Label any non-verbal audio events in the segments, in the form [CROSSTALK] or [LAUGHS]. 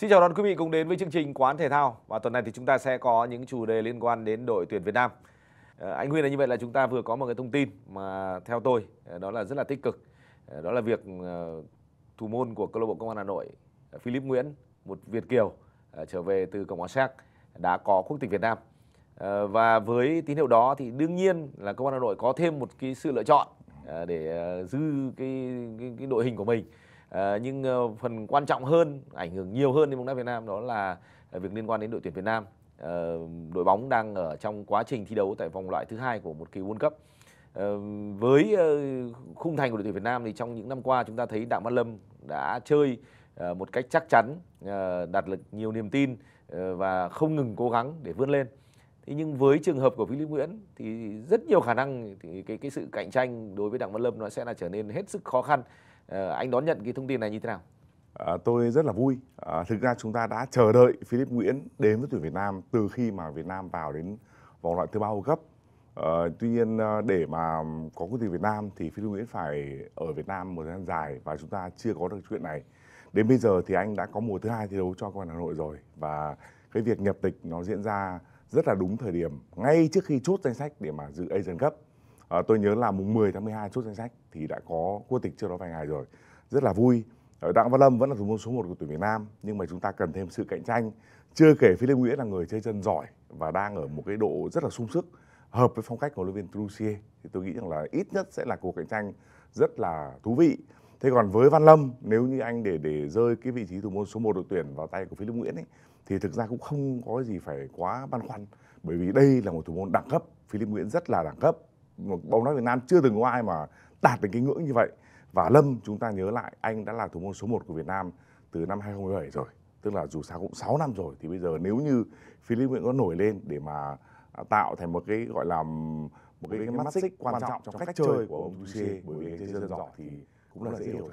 Xin chào đón quý vị cùng đến với chương trình Quán Thể Thao Và tuần này thì chúng ta sẽ có những chủ đề liên quan đến đội tuyển Việt Nam ờ, Anh Huy là như vậy là chúng ta vừa có một cái thông tin mà theo tôi ờ, đó là rất là tích cực ờ, Đó là việc thủ môn của câu lạc bộ Công an Hà Nội Philip Nguyễn, một Việt Kiều trở về từ Cộng hòa Séc đã có quốc tịch Việt Nam Và với tín hiệu đó thì đương nhiên là Công an Hà Nội có thêm một cái sự lựa chọn để giữ cái, cái, cái đội hình của mình Ờ, nhưng ờ, phần quan trọng hơn ảnh hưởng nhiều hơn đến bóng đá Việt Nam đó là ờ, việc liên quan đến đội tuyển Việt Nam đội bóng đang ở trong quá trình thi đấu tại vòng loại thứ hai của một kỳ World Cup với khung thành của đội tuyển Việt Nam thì trong những năm qua chúng ta thấy Đặng Văn Lâm đã chơi một cách chắc chắn đạt được nhiều niềm tin và không ngừng cố gắng để vươn lên thế nhưng với trường hợp của Philip Nguyễn thì rất nhiều khả năng thì cái cái sự cạnh tranh đối với Đặng Văn Lâm nó sẽ là trở nên hết sức khó khăn Ờ, anh đón nhận cái thông tin này như thế nào À, tôi rất là vui. À, thực ra chúng ta đã chờ đợi Philip Nguyễn đến với tuyển Việt Nam từ khi mà Việt Nam vào đến vòng loại thứ ba World Cup. À, tuy nhiên để mà có quốc tịch Việt Nam thì Philip Nguyễn phải ở Việt Nam một thời gian dài và chúng ta chưa có được chuyện này. Đến bây giờ thì anh đã có mùa thứ hai thi đấu cho công an Hà Nội rồi và cái việc nhập tịch nó diễn ra rất là đúng thời điểm ngay trước khi chốt danh sách để mà dự Asian Cup à, tôi nhớ là mùng 10 tháng 12 chốt danh sách thì đã có quốc tịch trước đó vài ngày rồi rất là vui ờ, Đặng Văn Lâm vẫn là thủ môn số 1 của tuyển Việt Nam nhưng mà chúng ta cần thêm sự cạnh tranh chưa kể Philip Nguyễn là người chơi chân giỏi và đang ở một cái độ rất là sung sức hợp với phong cách của huấn luyện viên Trussier thì tôi nghĩ rằng là ít nhất sẽ là cuộc cạnh tranh rất là thú vị thế còn với Văn Lâm nếu như anh để để rơi cái vị trí thủ môn số 1 đội tuyển vào tay của Philip Nguyễn ấy, thì thực ra cũng không có gì phải quá băn khoăn bởi vì đây là một thủ môn đẳng cấp Philip Nguyễn rất là đẳng cấp một bóng đá Việt Nam chưa từng có ai mà đạt đến cái ngưỡng như vậy và Lâm chúng ta nhớ lại anh đã là thủ môn số 1 của Việt Nam từ năm 2017 rồi tức là dù sao cũng 6 năm rồi thì bây giờ nếu như Philip Nguyễn có nổi lên để mà à, tạo thành một cái gọi là một cái, cái mắt xích quan, quan trọng trong cách chơi của ông Ducé bởi vì trên chơi dân giỏi thì cũng là dễ hiểu thôi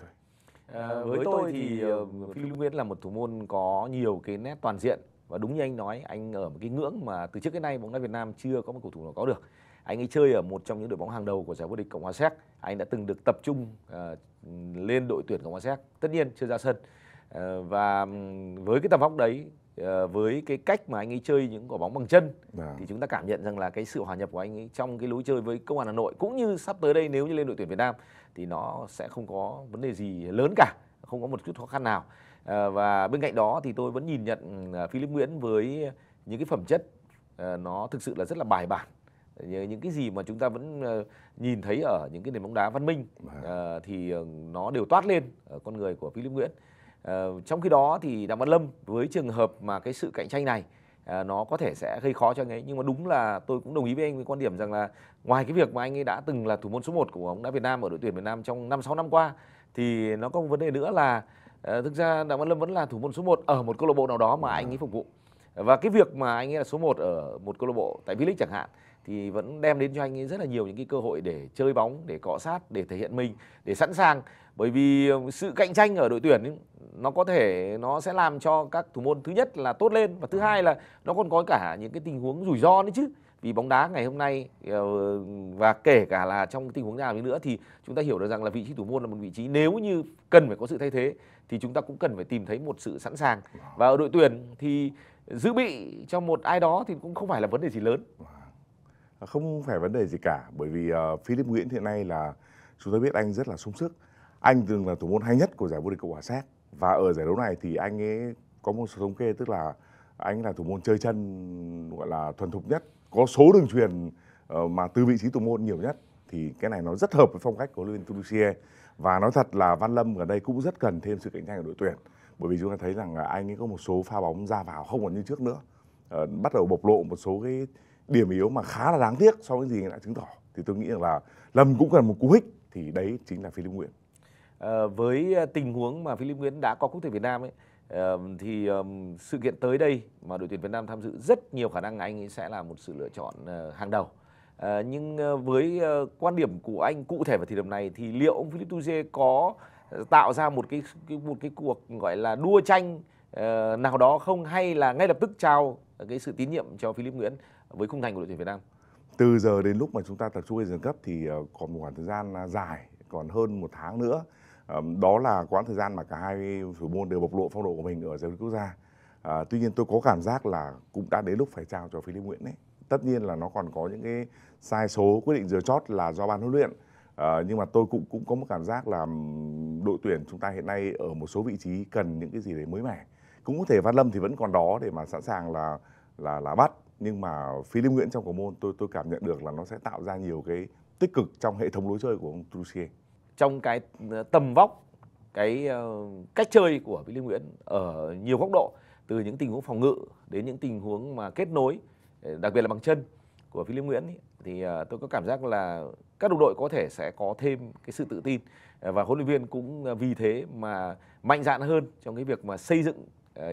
À, với tôi thì uh, Philip Nguyễn là một thủ môn có nhiều cái nét toàn diện và đúng như anh nói anh ở một cái ngưỡng mà từ trước đến nay bóng đá Việt Nam chưa có một cầu thủ nào có được anh ấy chơi ở một trong những đội bóng hàng đầu của giải vô địch cộng hòa séc anh đã từng được tập trung uh, lên đội tuyển cộng hòa séc tất nhiên chưa ra sân uh, và với cái tầm vóc đấy uh, với cái cách mà anh ấy chơi những quả bóng bằng chân à. thì chúng ta cảm nhận rằng là cái sự hòa nhập của anh ấy trong cái lối chơi với công an hà nội cũng như sắp tới đây nếu như lên đội tuyển việt nam thì nó sẽ không có vấn đề gì lớn cả không có một chút khó khăn nào uh, và bên cạnh đó thì tôi vẫn nhìn nhận uh, philip nguyễn với những cái phẩm chất uh, nó thực sự là rất là bài bản những cái gì mà chúng ta vẫn ờ, nhìn thấy ở những cái nền bóng đá văn minh à, thì ờ, nó đều toát lên ở con người của Philip Nguyễn. trong khi đó thì Đặng Văn Lâm với trường hợp mà cái sự cạnh tranh này nó có thể sẽ gây khó cho anh ấy nhưng mà đúng là tôi cũng đồng ý với anh với quan điểm rằng là ngoài cái việc mà anh ấy đã từng là thủ môn số 1 của bóng đá Việt Nam ở đội tuyển Việt Nam trong 5 6 năm qua thì nó có một vấn đề nữa là thực ra Đặng Văn Lâm vẫn là thủ môn số 1 ở một câu lạc bộ nào đó mà vâng. anh ấy phục vụ và cái việc mà anh ấy là số 1 ở một câu lạc bộ tại V-League chẳng hạn thì vẫn đem đến cho anh ấy rất là nhiều những cái cơ hội để chơi bóng, để cọ sát, để thể hiện mình, để sẵn sàng. Bởi vì um, sự cạnh tranh ở đội tuyển nó có thể nó sẽ làm cho các thủ môn thứ nhất là tốt lên và thứ hai là nó còn có cả những cái tình huống rủi ro nữa chứ. Vì bóng đá ngày hôm nay ờ, và kể cả là trong tình huống nào đi nữa thì chúng ta hiểu được rằng là vị trí thủ môn là một vị trí nếu như cần phải có sự thay thế thì chúng ta cũng cần phải tìm thấy một sự sẵn sàng. Và ở đội tuyển thì dự bị cho một ai đó thì cũng không phải là vấn đề gì lớn vâng. à, không phải vấn đề gì cả bởi vì uh, Philip Nguyễn hiện nay là chúng ta biết anh rất là sung sức anh từng là thủ môn hay nhất của giải vô địch Cộng hòa Séc và ở giải đấu này thì anh ấy có một số thống kê tức là anh là thủ môn chơi chân gọi là thuần thục nhất có số đường truyền uh, mà từ vị trí thủ môn nhiều nhất thì cái này nó rất hợp với phong cách của Luyện Tudusier và nói thật là Văn Lâm ở đây cũng rất cần thêm sự cạnh tranh ở đội tuyển bởi vì chúng ta thấy rằng anh ấy có một số pha bóng ra vào không còn như trước nữa ờ, bắt đầu bộc lộ một số cái điểm yếu mà khá là đáng tiếc so với gì đã chứng tỏ thì tôi nghĩ rằng là lâm cũng cần một cú hích thì đấy chính là philip nguyễn à, với ờ, tình huống mà philip nguyễn đã có quốc tịch việt nam ấy thì sự kiện tới đây mà đội tuyển Việt Nam tham dự rất nhiều khả năng anh ấy sẽ là một sự lựa chọn hàng đầu. nhưng với quan điểm của anh cụ thể vào thời điểm này thì liệu ông Philippe Touze có tạo ra một cái một cái cuộc gọi là đua tranh ờ, nào đó không hay là ngay lập tức trao cái sự tín nhiệm cho Philip Nguyễn với khung thành của đội tuyển Việt Nam? Từ giờ đến lúc mà chúng ta tập trung lên dần cấp thì ờ, còn một khoảng thời gian dài, còn hơn một tháng nữa. Đó là quãng thời gian mà cả hai thủ môn đều bộc lộ phong độ của mình ở giải quốc gia. À, tuy nhiên tôi có cảm giác là cũng đã đến lúc phải trao cho Philip Nguyễn đấy. Tất nhiên là nó còn có những cái sai số quyết định giờ chót là do ban huấn luyện Ờ, nhưng mà tôi cũng cũng có một cảm giác là đội tuyển chúng ta hiện nay ở một số vị trí cần những cái gì đấy mới mẻ. Cũng có thể Văn Lâm thì vẫn còn đó để mà sẵn sàng là là là bắt nhưng mà Philip Nguyễn trong cầu môn tôi tôi cảm nhận được là nó sẽ tạo ra nhiều cái tích cực trong hệ thống lối chơi của ông Trussier. Trong cái ờ, tầm vóc cái ờ, cách chơi của Philip Nguyễn ở nhiều góc độ từ những tình huống phòng ngự đến những tình huống mà kết nối đặc biệt là bằng chân của Philip Nguyễn ý, thì à, tôi có cảm giác là các đồng đội có thể sẽ có thêm cái sự tự tin à, và huấn luyện viên cũng à, vì thế mà mạnh dạn hơn trong cái việc mà xây dựng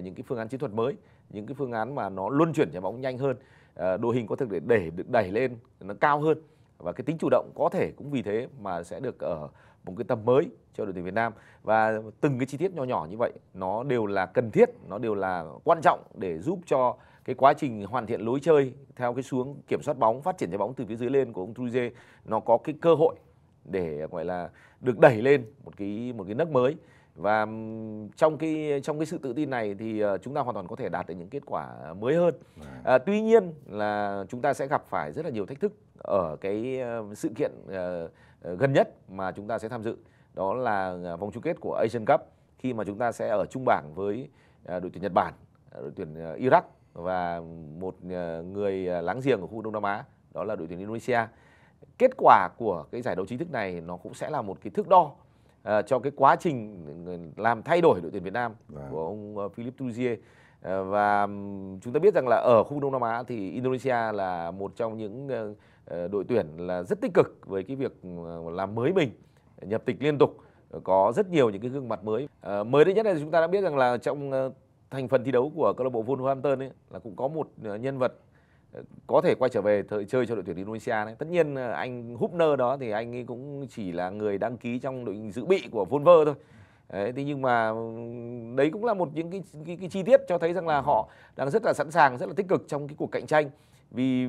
những cái phương án chiến thuật mới những cái phương án mà nó luân chuyển trái bóng nhanh hơn đội hình có thể để đẩy được đẩy lên nó cao hơn và cái tính chủ động có thể cũng vì thế mà sẽ được ở một cái tầm mới cho đội tuyển Việt Nam và từng cái chi tiết nhỏ nhỏ như vậy nó đều là cần thiết nó đều là quan trọng để giúp cho cái quá trình hoàn thiện lối chơi theo cái xuống kiểm soát bóng phát triển trái bóng từ phía dưới lên của ông Truje nó có cái cơ hội để gọi là được đẩy lên một cái một cái nấc mới và trong cái trong cái sự tự tin này thì ờ, chúng ta hoàn toàn có thể đạt được những kết quả mới hơn. Vâng. À, tuy nhiên là chúng ta sẽ gặp phải rất là nhiều thách thức ở cái ờ, sự kiện uh, gần nhất mà chúng ta sẽ tham dự đó là vòng chung kết của Asian Cup khi mà chúng ta sẽ ở chung bảng với đội tuyển Nhật Bản, đội tuyển Iraq và một ờ, người ờ, láng giềng ở khu Đông Nam Á đó là đội tuyển Indonesia. Kết quả của cái giải đấu chính thức này nó cũng sẽ là một cái thước đo uh, cho cái quá trình làm thay đổi đội tuyển Việt Nam wow. Vâng. của ông Philip Tuzier uh, và chúng ta biết rằng là ở khu Đông Nam Á thì Indonesia là một trong những uh, đội tuyển là rất tích cực với cái việc làm mới mình nhập tịch liên tục có rất nhiều những cái gương mặt mới à, mới đây nhất là chúng ta đã biết rằng là trong thành phần thi đấu của câu lạc bộ Wolverhampton ấy là cũng có một ờ, nhân vật ờ, có thể quay trở về thời chơi cho đội tuyển Indonesia đấy. Tất nhiên ờ, anh Hubner đó thì anh ấy cũng chỉ là người đăng ký trong đội dự bị của Volver thôi. Đấy, thế nhưng mà đấy cũng là một những cái, cái cái chi tiết cho thấy rằng là họ đang rất là sẵn sàng, rất là tích cực trong cái cuộc cạnh tranh. Vì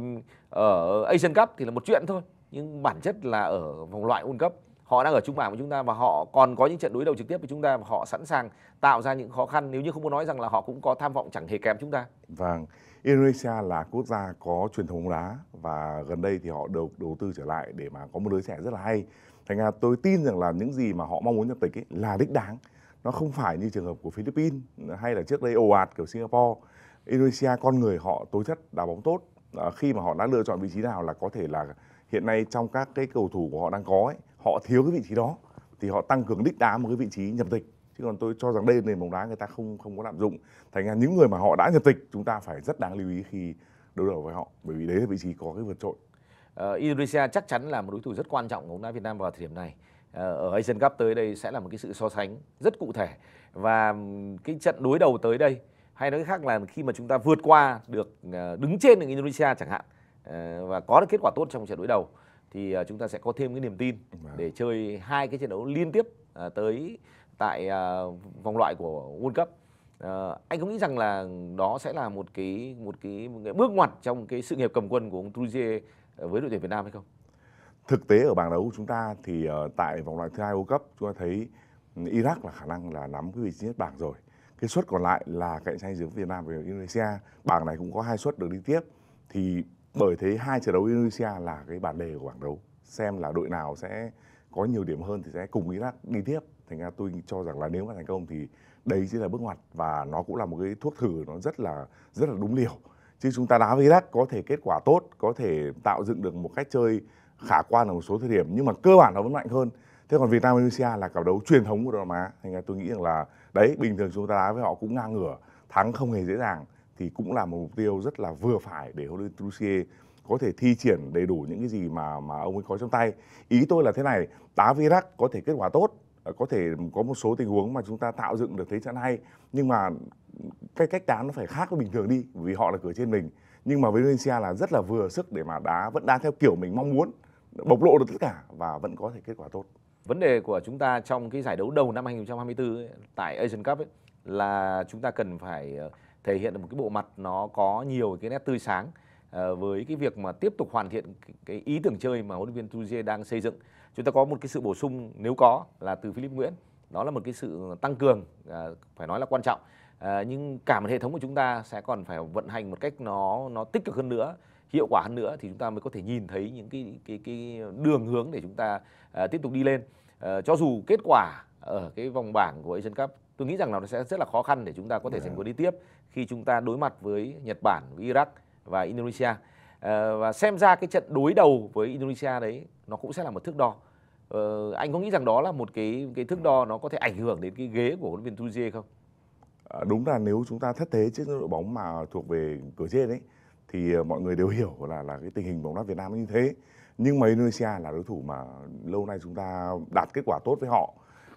ở Asian Cup thì là một chuyện thôi, nhưng bản chất là ở vòng loại World Cup họ đang ở trung bảng với chúng ta và họ còn có những trận đối đầu trực tiếp với chúng ta và họ sẵn sàng tạo ra những khó khăn nếu như không muốn nói rằng là họ cũng có tham vọng chẳng hề kém chúng ta. Vâng, Indonesia là quốc gia có truyền thống đá và gần đây thì họ đầu đầu tư trở lại để mà có một đứa trẻ rất là hay. Thành ra tôi tin rằng là những gì mà họ mong muốn nhập tịch ấy là đích đáng. Nó không phải như trường hợp của Philippines hay là trước đây ồ ạt kiểu Singapore. Indonesia con người họ tố chất đá bóng tốt. À, khi mà họ đã lựa chọn vị trí nào là có thể là hiện nay trong các cái cầu thủ của họ đang có ấy, họ thiếu cái vị trí đó thì họ tăng cường đích đá một cái vị trí nhập tịch chứ còn tôi cho rằng đây nền bóng đá người ta không không có lạm dụng thành ra những người mà họ đã nhập tịch chúng ta phải rất đáng lưu ý khi đối đầu với họ bởi vì đấy là vị trí có cái vượt trội uh, Indonesia chắc chắn là một đối thủ rất quan trọng của bóng đá Việt Nam vào thời điểm này ờ, ở Asian Cup tới đây sẽ là một cái sự so sánh rất cụ thể và cái trận đối đầu tới đây hay nói khác là khi mà chúng ta vượt qua được ờ, đứng trên được Indonesia chẳng hạn và có được kết quả tốt trong trận đối đầu thì à, chúng ta sẽ có thêm cái niềm tin vâng. để chơi hai cái trận đấu liên tiếp à, tới tại à, vòng loại của World Cup. Ờ, anh có nghĩ rằng là đó sẽ là một cái một cái, một cái bước ngoặt trong cái sự nghiệp cầm quân của ông Truje với đội tuyển Việt Nam hay không? Thực tế ở bảng đấu của chúng ta thì ờ, tại vòng loại thứ hai World Cup chúng ta thấy ừ, Iraq là khả năng là nắm cái vị trí nhất bảng rồi. Cái suất còn lại là cạnh tranh giữa Việt Nam và Indonesia. Bảng này cũng có hai suất được đi tiếp thì bởi thế hai trận đấu Indonesia là cái bản đề của bảng đấu xem là đội nào sẽ có nhiều điểm hơn thì sẽ cùng Iraq đi tiếp thành ra tôi cho rằng là nếu mà thành công thì đấy chính là bước ngoặt và nó cũng là một cái thuốc thử nó rất là rất là đúng liều chứ chúng ta đá với Iraq có thể kết quả tốt có thể tạo dựng được một cách chơi khả quan ở một số thời điểm nhưng mà cơ bản nó vẫn mạnh hơn thế còn Việt Nam Indonesia là cặp đấu truyền thống của Đông Nam Á thành ra tôi nghĩ rằng là đấy bình thường chúng ta đá với họ cũng ngang ngửa thắng không hề dễ dàng thì cũng là một mục tiêu rất là vừa phải để huấn luyện Trussier có thể thi triển đầy đủ những cái gì mà mà ông ấy có trong tay. Ý tôi là thế này, đá với có thể kết quả tốt, ờ, có thể có một số tình huống mà chúng ta tạo dựng được thế trận hay, nhưng mà cái cách đá nó phải khác với bình thường đi, vì họ là cửa trên mình. Nhưng mà với Indonesia là rất là vừa sức để mà đá vẫn đá theo kiểu mình mong muốn, bộc lộ được tất cả và vẫn có thể kết quả tốt. Vấn đề của chúng ta trong cái giải đấu đầu năm 2024 ấy, tại Asian Cup ấy, là chúng ta cần phải ờ, thể hiện được một cái bộ mặt nó có nhiều cái nét tươi sáng ờ, với cái việc mà tiếp tục hoàn thiện cái ý tưởng chơi mà huấn luyện viên Tuje đang xây dựng. Chúng ta có một cái sự bổ sung nếu có là từ Philip Nguyễn, đó là một cái sự tăng cường ờ, phải nói là quan trọng. Ờ, nhưng cả một hệ thống của chúng ta sẽ còn phải vận hành một cách nó nó tích cực hơn nữa, hiệu quả hơn nữa thì chúng ta mới có thể nhìn thấy những cái cái cái đường hướng để chúng ta tiếp tục đi lên. cho dù kết quả ở cái vòng bảng của Asian Cup tôi nghĩ rằng là nó sẽ rất là khó khăn để chúng ta có thể giành cuộc vâng. đi tiếp khi chúng ta đối mặt với Nhật Bản, với Iraq và Indonesia ờ, và xem ra cái trận đối đầu với Indonesia đấy nó cũng sẽ là một thước đo. Ờ, anh có nghĩ rằng đó là một cái cái thước đo nó có thể ảnh hưởng đến cái ghế của huấn luyện viên Tujie không? À, đúng là nếu chúng ta thất thế trước đội bóng mà thuộc về cửa trên ấy thì ờ, mọi người đều [LAUGHS] hiểu là là cái tình hình bóng đá Việt Nam như thế nhưng mà Indonesia là đối thủ mà lâu nay chúng ta đạt kết quả tốt với họ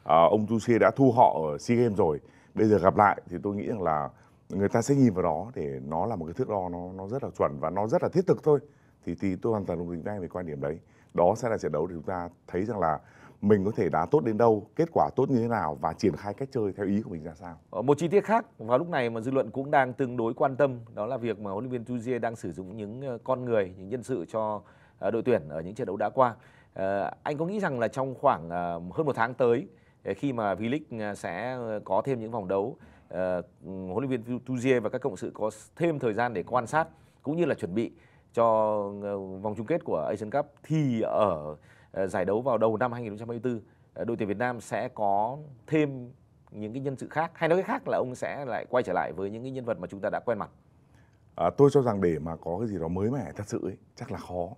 Ờ, ông Tuchel đã thu họ ở SEA Games rồi bây giờ gặp lại thì tôi nghĩ rằng là người ta sẽ nhìn vào đó để nó là một cái thước đo nó nó rất là chuẩn và nó rất là thiết thực thôi thì thì tôi hoàn toàn đồng tình với về quan điểm đấy đó sẽ là trận đấu để chúng ta thấy rằng là mình có thể đá tốt đến đâu, kết quả tốt như thế nào và triển khai cách chơi theo ý của mình ra sao. Ờ, một chi tiết khác vào lúc này mà dư luận cũng đang tương đối quan tâm đó là việc mà huấn luyện viên Tujie đang sử dụng những ờ, con người, những nhân sự cho đội tuyển ở những trận đấu đã qua. anh có nghĩ rằng là trong khoảng hơn một tháng tới Ờ, khi mà V-League ờ, sẽ ờ, có thêm những vòng đấu huấn luyện viên Tuzier và các cộng sự có thêm thời gian để quan sát cũng như là chuẩn bị cho vòng chung kết của Asian Cup thì ở giải đấu vào đầu năm 2024 đội tuyển Việt Nam sẽ có thêm những cái nhân sự khác hay nói cái khác là ông sẽ lại quay trở lại với những cái nhân vật mà chúng ta đã quen mặt à, tôi cho rằng để mà có cái gì đó mới mẻ thật sự ấy, chắc là khó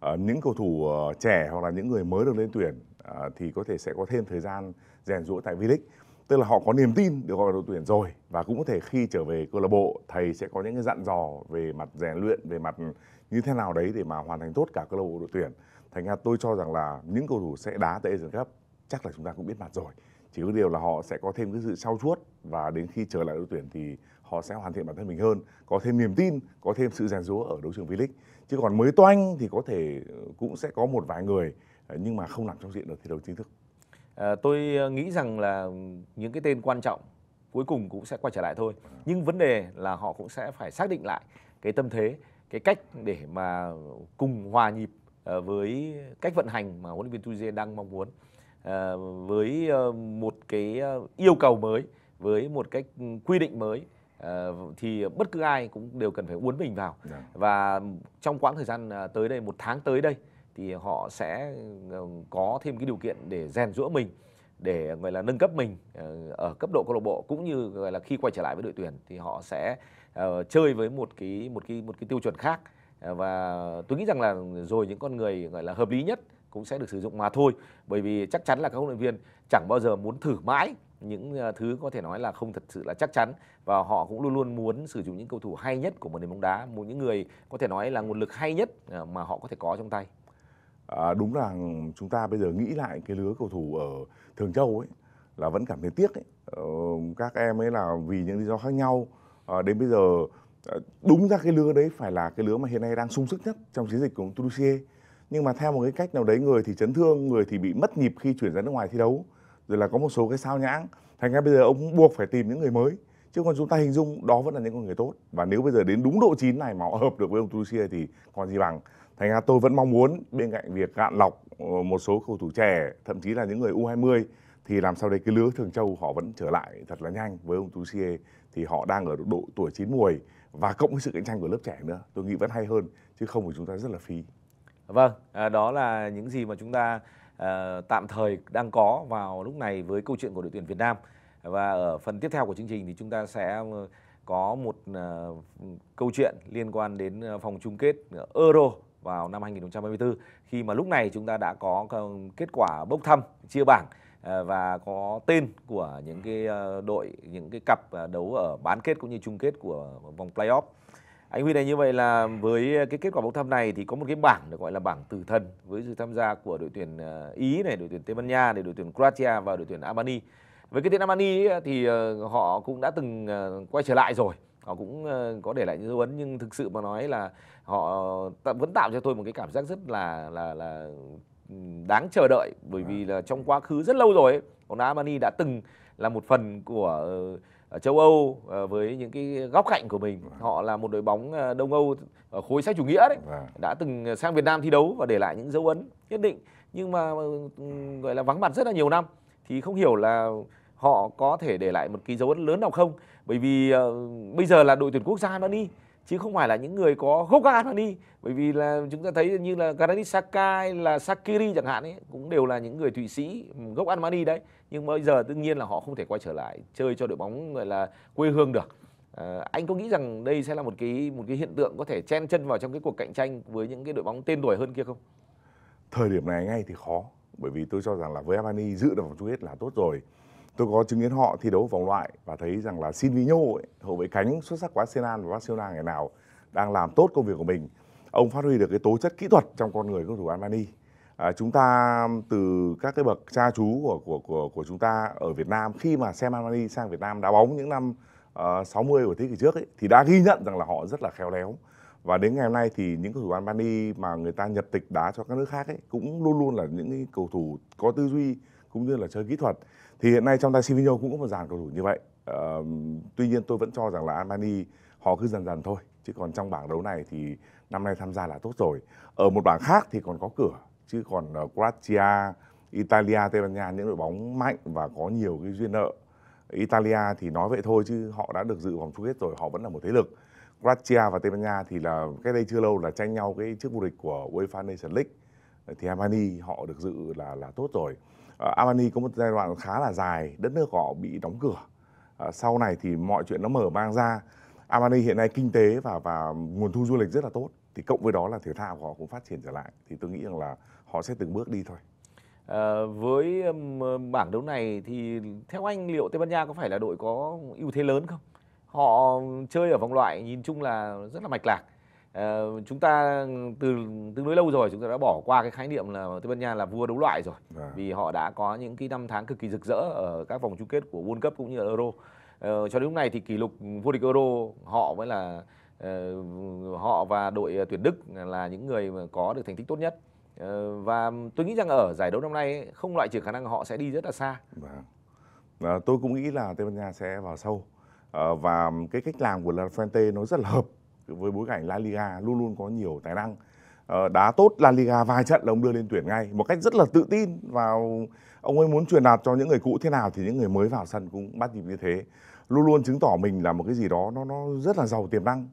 Ờ, những cầu thủ ờ, trẻ hoặc là những người mới được lên tuyển ờ, thì có thể sẽ có thêm thời gian rèn rũa tại V-League tức là họ có niềm tin được gọi đội tuyển rồi và cũng có thể khi trở về câu lạc bộ thầy sẽ có những cái dặn dò về mặt rèn luyện về mặt như thế nào đấy để mà hoàn thành tốt cả câu lạc bộ đội tuyển thành ra tôi cho rằng là những cầu thủ sẽ đá tại Asian Cup chắc là chúng ta cũng biết mặt rồi chỉ có điều là họ sẽ có thêm cái sự sau chuốt và đến khi trở lại đội tuyển thì họ sẽ hoàn thiện bản thân mình hơn có thêm niềm tin có thêm sự rèn rũa ở đấu trường V-League chứ còn mới toanh thì có thể ờ, cũng sẽ có một vài người ờ, nhưng mà không nằm trong diện được thi đấu chính thức à, tôi nghĩ rằng là những cái tên quan trọng cuối cùng cũng sẽ quay trở lại thôi nhưng vấn đề là họ cũng sẽ phải xác định lại cái tâm thế cái cách để mà cùng hòa nhịp với cách vận hành mà huấn luyện viên Tuje đang mong muốn với một cái yêu cầu mới với một cách quy định mới Ờ, thì bất cứ ai cũng đều cần phải uốn mình vào dạ. và trong quãng thời gian à, tới đây một tháng tới đây thì họ sẽ ờ, có thêm cái điều kiện để rèn rũa mình để gọi là nâng cấp mình ờ, ở cấp độ câu lạc bộ cũng như gọi là khi quay trở lại với đội tuyển thì họ sẽ chơi với một cái một cái một cái tiêu chuẩn khác và tôi nghĩ rằng là rồi những con người gọi là hợp lý nhất cũng sẽ được sử dụng mà thôi bởi vì chắc chắn là các huấn luyện viên chẳng bao giờ muốn thử mãi những ờ, thứ có thể nói là không thật sự là chắc chắn và họ cũng luôn luôn muốn sử dụng những cầu thủ hay nhất của một nền bóng đá một những người có thể nói là nguồn lực hay nhất ờ, mà họ có thể có trong tay à, đúng là chúng ta bây giờ nghĩ lại cái lứa cầu thủ ở thường châu ấy là vẫn cảm thấy tiếc ấy ờ, các em ấy là vì những lý do khác nhau à, đến bây giờ đúng ra cái lứa đấy phải là cái lứa mà hiện nay đang sung sức nhất trong chiến dịch của Toulouse. nhưng mà theo một cái cách nào đấy người thì chấn thương người thì bị mất nhịp khi chuyển ra nước ngoài thi đấu rồi là có một số cái sao nhãng thành ra bây giờ ông buộc phải tìm những người mới chứ còn chúng ta hình dung đó vẫn là những con người tốt và nếu bây giờ đến đúng độ chín này mà họ hợp được với ông Tuchel thì còn gì bằng thành ra tôi vẫn mong muốn bên cạnh việc gạn lọc ờ, một số cầu thủ trẻ thậm chí là những người U20 thì làm sao đấy cái lứa Thường Châu họ vẫn trở lại thật là nhanh với ông Tuchel thì họ đang ở độ, tuổi chín muồi và cộng với sự cạnh tranh của lớp trẻ nữa tôi nghĩ vẫn hay hơn chứ không thì chúng ta rất là phí vâng à, đó là những gì mà chúng ta Ờ, tạm thời đang có vào lúc này với câu chuyện của đội tuyển Việt Nam và ở phần tiếp theo của chương trình thì chúng ta sẽ ờ, có một ờ, câu chuyện liên quan đến vòng chung kết Euro vào năm 2024 khi mà lúc này chúng ta đã có kết quả bốc thăm chia bảng và có tên của những cái đội những cái cặp đấu ở bán kết cũng như chung kết của vòng playoff anh Huy này như vậy là với cái kết quả bốc thăm này thì có một cái bảng được gọi là bảng tử thần với sự tham gia của đội tuyển ờ, Ý này, đội tuyển Tây Ban Nha, này, đội tuyển Croatia và đội tuyển Albania. Với cái tuyển Albania thì ờ, họ cũng đã từng ờ, quay trở lại rồi họ cũng có để lại những dấu ấn nhưng thực sự mà nói là họ vẫn tạo cho tôi một cái cảm giác rất là là là ừ, đáng chờ đợi bởi vâng. vì là trong quá khứ rất lâu rồi ấy, bóng đá Albania đã từng là một phần của châu Âu ờ, với những cái góc cạnh của mình vâng. họ là một đội bóng ờ, Đông Âu ờ, khối xã chủ nghĩa đấy vâng. đã từng sang Việt Nam thi đấu và để lại những dấu ấn nhất định nhưng mà ừ, gọi là vắng mặt rất là nhiều năm thì không hiểu là họ có thể để lại một cái dấu ấn lớn nào không bởi vì uh, bây giờ là đội tuyển quốc gia nó đi chứ không phải là những người có gốc gác Armani bởi vì là chúng ta thấy như là Granit Xhaka là Sakiri chẳng hạn ấy cũng đều là những người Thụy Sĩ gốc Armani đấy nhưng bây giờ đương nhiên là họ không thể quay trở lại chơi cho đội bóng gọi là quê hương được à, anh có nghĩ rằng đây sẽ là một cái một cái hiện tượng có thể chen chân vào trong cái cuộc cạnh tranh với những cái đội bóng tên tuổi hơn kia không thời điểm này ngay thì khó bởi vì tôi cho rằng là với Armani giữ được vòng chung kết là tốt rồi tôi có chứng kiến họ thi đấu vòng loại và thấy rằng là xin Silvinho ấy, hậu vệ cánh xuất sắc của Arsenal và Barcelona ngày nào đang làm tốt công việc của mình. Ông phát huy được cái tố chất kỹ thuật trong con người cầu thủ Almani. À, chúng ta từ các cái bậc cha chú của của của của chúng ta ở Việt Nam khi mà xem Almani sang Việt Nam đá bóng những năm ờ, uh, 60 của thế kỷ trước ấy, thì đã ghi nhận rằng là họ rất là khéo léo và đến ngày hôm nay thì những cầu thủ Albany mà người ta nhập tịch đá cho các nước khác ấy cũng luôn luôn là những cầu thủ có tư duy cũng như là chơi kỹ thuật thì hiện nay trong tay Sivinho cũng có một dàn cầu thủ như vậy uh, tuy nhiên tôi vẫn cho rằng là Armani họ cứ dần dần thôi chứ còn trong bảng đấu này thì năm nay tham gia là tốt rồi ở một bảng khác thì còn có cửa chứ còn uh, Croatia Italia Tây Ban Nha những đội bóng mạnh và có nhiều cái duyên nợ Italia thì nói vậy thôi chứ họ đã được dự vòng chung kết rồi họ vẫn là một thế lực Croatia và Tây Ban Nha thì là cái đây chưa lâu là tranh nhau cái chức vô địch của UEFA Nations League thì Armani họ được dự là là tốt rồi Ờ, Albany có một giai đoạn khá là dài đất nước họ bị đóng cửa ờ, sau này thì mọi chuyện nó mở mang ra Albany hiện nay kinh tế và và nguồn thu du lịch rất là tốt thì cộng với đó là thể thao của họ cũng phát triển trở lại thì tôi nghĩ rằng là họ sẽ từng bước đi thôi à, với um, bảng đấu này thì theo anh liệu Tây Ban Nha có phải là đội có ưu thế lớn không họ chơi ở vòng loại nhìn chung là rất là mạch lạc Uh, chúng ta từ tương đối lâu rồi chúng ta đã bỏ qua cái khái niệm là Tây Ban Nha là vua đấu loại rồi à. vì họ đã có những cái năm tháng cực kỳ rực rỡ ở các vòng chung kết của World Cup cũng như là Euro uh, cho đến lúc này thì kỷ lục vô địch Euro họ mới là uh, họ và đội tuyển Đức là những người mà có được thành tích tốt nhất uh, và tôi nghĩ rằng ở giải đấu năm nay không loại trừ khả năng họ sẽ đi rất là xa à. À, tôi cũng nghĩ là Tây Ban Nha sẽ vào sâu à, và cái cách làm của La Fuente nó rất là hợp với bối cảnh La Liga luôn luôn có nhiều tài năng ờ, đá tốt La Liga vài trận là ông đưa lên tuyển ngay một cách rất là tự tin vào ông ấy muốn truyền đạt cho những người cũ thế nào thì những người mới vào sân cũng bắt nhịp như thế luôn luôn chứng tỏ mình là một cái gì đó nó nó rất là giàu tiềm năng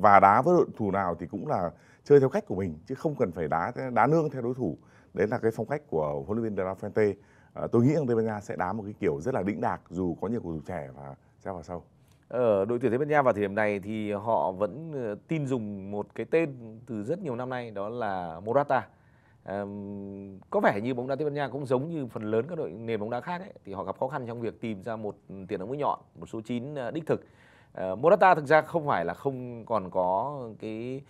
và đá với đội thủ nào thì cũng là chơi theo cách của mình chứ không cần phải đá đá nương theo đối thủ đấy là cái phong cách của huấn luyện viên De La Fuente ờ, tôi nghĩ rằng Tây Ban Nha sẽ đá một cái kiểu rất là đĩnh đạc dù có nhiều cầu thủ trẻ và sẽ vào sâu ở ờ, đội tuyển Tây Ban Nha vào thời điểm này thì họ vẫn ờ, tin dùng một cái tên từ rất nhiều năm nay đó là Morata. À, có vẻ như bóng đá Tây Ban Nha cũng giống như phần lớn các đội nền bóng đá khác ấy, thì họ gặp khó khăn trong việc tìm ra một tiền đạo mũi nhọn, một số 9 ờ, đích thực. À, Morata thực ra không phải là không còn có cái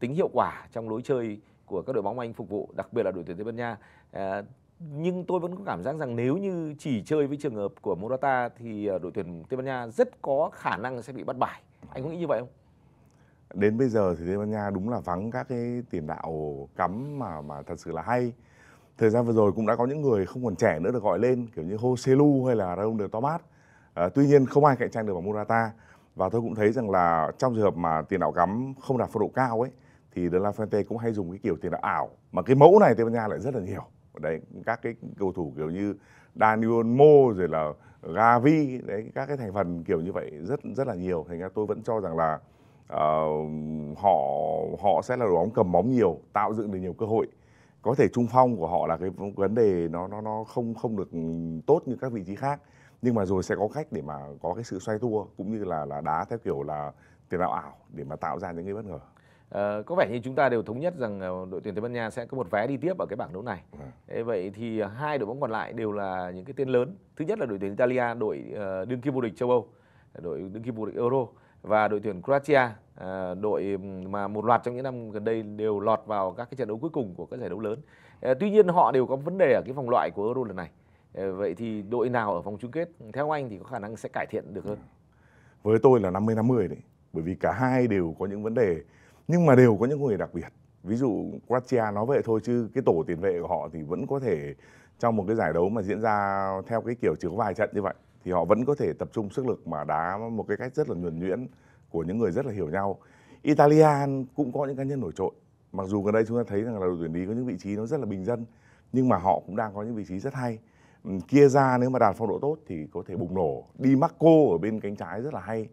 tính hiệu quả trong lối chơi của các đội bóng Anh phục vụ, đặc biệt là đội tuyển Tây Ban Nha. À, nhưng tôi vẫn có cảm giác rằng nếu như chỉ chơi với trường hợp của Morata thì ờ, đội tuyển Tây Ban Nha rất có khả năng sẽ bị bắt bài. Anh có nghĩ như vậy không? Đến bây giờ thì Tây Ban Nha đúng là vắng các cái tiền đạo cắm mà mà thật sự là hay. Thời gian vừa rồi cũng đã có những người không còn trẻ nữa được gọi lên kiểu như Hoselu hay là Raul de Tomas. À, tuy nhiên không ai cạnh tranh được bằng Morata và tôi cũng thấy rằng là trong trường hợp mà tiền đạo cắm không đạt phong độ cao ấy thì De La Fuente cũng hay dùng cái kiểu tiền đạo ảo mà cái mẫu này Tây Ban Nha lại rất là nhiều đấy các cái cầu thủ kiểu như Daniel Mo rồi là Gavi đấy các cái thành phần kiểu như vậy rất rất là nhiều thành ra tôi vẫn cho rằng là uh, họ họ sẽ là đội bóng cầm bóng nhiều tạo dựng được nhiều cơ hội có thể trung phong của họ là cái vấn đề nó nó nó không không được tốt như các vị trí khác nhưng mà rồi sẽ có cách để mà có cái sự xoay tua cũng như là là đá theo kiểu là tiền đạo ảo để mà tạo ra những cái bất ngờ Ờ, có vẻ như chúng ta đều thống nhất rằng ờ, đội tuyển Tây Ban Nha sẽ có một vé đi tiếp ở cái bảng đấu này. À. Vậy thì hai đội bóng còn lại đều là những cái tên lớn. Thứ nhất là đội tuyển Italia, đội ờ, đương kim vô địch châu Âu, đội đương kim vô địch Euro và đội tuyển Croatia, đội mà một loạt trong những năm gần đây đều lọt vào các cái trận đấu cuối cùng của các giải đấu lớn. tuy nhiên họ đều có vấn đề ở cái vòng loại của Euro lần này. vậy thì đội nào ở vòng chung kết theo anh thì có khả năng sẽ cải thiện được hơn? Vâng. Với tôi là 50 50 đấy, bởi vì cả hai đều có những vấn đề nhưng mà đều có những người đặc biệt ví dụ Croatia nói vậy thôi chứ cái tổ tiền vệ của họ thì vẫn có thể trong một cái giải đấu mà diễn ra theo cái kiểu chỉ có vài trận như vậy thì họ vẫn có thể tập trung sức lực mà đá một cái cách rất là nhuần nhuyễn của những người rất là hiểu nhau Italia cũng có những cá nhân nổi trội mặc dù gần đây chúng ta thấy rằng là đội tuyển Ý có những vị trí nó rất là bình dân nhưng mà họ cũng đang có những vị trí rất hay kia ra nếu mà đạt phong độ tốt thì có thể bùng nổ Di Marco ở bên cánh trái rất là hay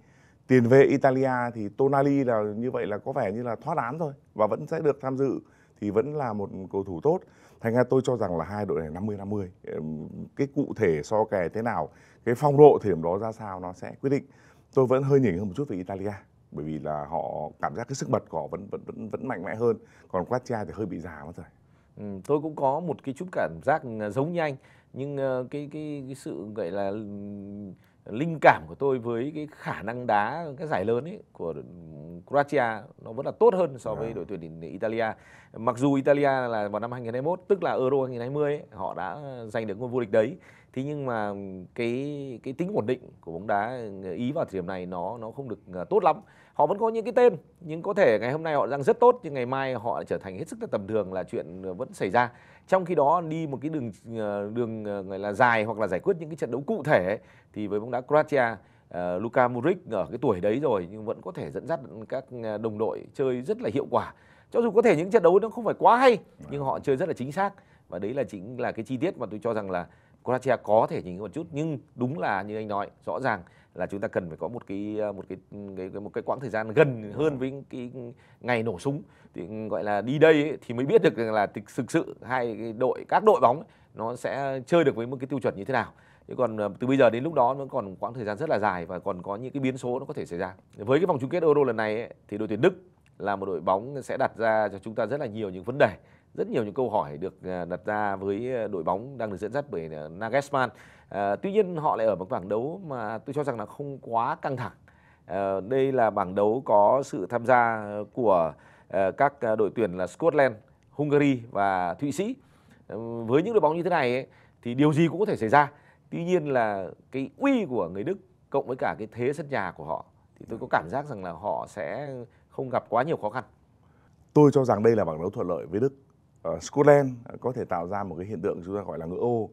tiền vệ Italia thì Tonali là như vậy là có vẻ như là thoát án thôi và vẫn sẽ được tham dự thì vẫn là một cầu thủ tốt. Thành ra tôi cho rằng là hai đội này 50 50. Cái cụ thể so kè thế nào, cái phong độ thời điểm đó ra sao nó sẽ quyết định. Tôi vẫn hơi nhỉnh hơn một chút về Italia bởi vì là họ cảm giác cái sức bật của họ vẫn vẫn vẫn, vẫn mạnh mẽ hơn, còn Quartia thì hơi bị già mất rồi. Ừ, tôi cũng có một cái chút cảm giác giống như anh nhưng ờ, cái cái, cái sự gọi là linh cảm của tôi với cái khả năng đá cái giải lớn ấy của Croatia nó vẫn là tốt hơn so với vâng. đội tuyển Italia. Mặc dù Italia là vào năm 2021 tức là Euro 2020 ấy, họ đã giành được ngôi vô địch đấy. Thế nhưng mà cái cái tính ổn định của bóng đá Ý vào thời điểm này nó nó không được ờ, tốt lắm. Họ vẫn có những cái tên nhưng có thể ngày hôm nay họ đang rất tốt nhưng ngày mai họ trở thành hết sức là tầm thường là chuyện vẫn xảy ra trong khi đó đi một cái đường ờ, đường ờ, gọi là dài hoặc là giải quyết những cái trận đấu cụ thể thì với bóng đá Croatia uh, Luka Modric ở cái tuổi đấy rồi nhưng vẫn có thể dẫn dắt các đồng đội chơi rất là hiệu quả cho dù có thể những trận đấu nó không phải quá hay nhưng họ chơi rất là chính xác và đấy là chính là cái chi tiết mà tôi cho rằng là Croatia có thể nhìn một chút nhưng đúng là như anh nói rõ ràng là chúng ta cần phải có một cái ờ, một cái, cái, cái một cái quãng thời gian gần hơn với cái ngày nổ súng thì gọi là đi đây thì mới biết được là thực sự hai đội các đội bóng nó sẽ chơi được với một cái tiêu chuẩn như thế nào chứ còn ờ, từ bây giờ đến lúc đó vẫn còn quãng thời gian rất là dài và còn có những cái biến số nó có thể xảy ra với cái vòng chung kết Euro lần này ấy, thì đội tuyển Đức là một đội bóng sẽ đặt ra cho chúng ta rất là nhiều những vấn đề rất nhiều những câu hỏi được à, đặt ra với à, đội bóng đang được dẫn dắt bởi à, Nagelsmann. tuy nhiên họ lại ở một bảng đấu mà tôi cho rằng là không quá căng thẳng. đây là bảng đấu có sự tham gia của các đội tuyển là Scotland, Hungary và Thụy Sĩ. với những đội bóng như thế này thì điều gì cũng có thể xảy ra. Tuy nhiên là cái uy của người Đức cộng với cả cái thế sân nhà của họ thì tôi có cảm giác rằng là họ sẽ không gặp quá nhiều khó khăn. Tôi cho rằng đây là bảng đấu thuận lợi với Đức Ờ, Scotland ờ, có thể tạo ra một cái hiện tượng chúng ta gọi là ngữ ô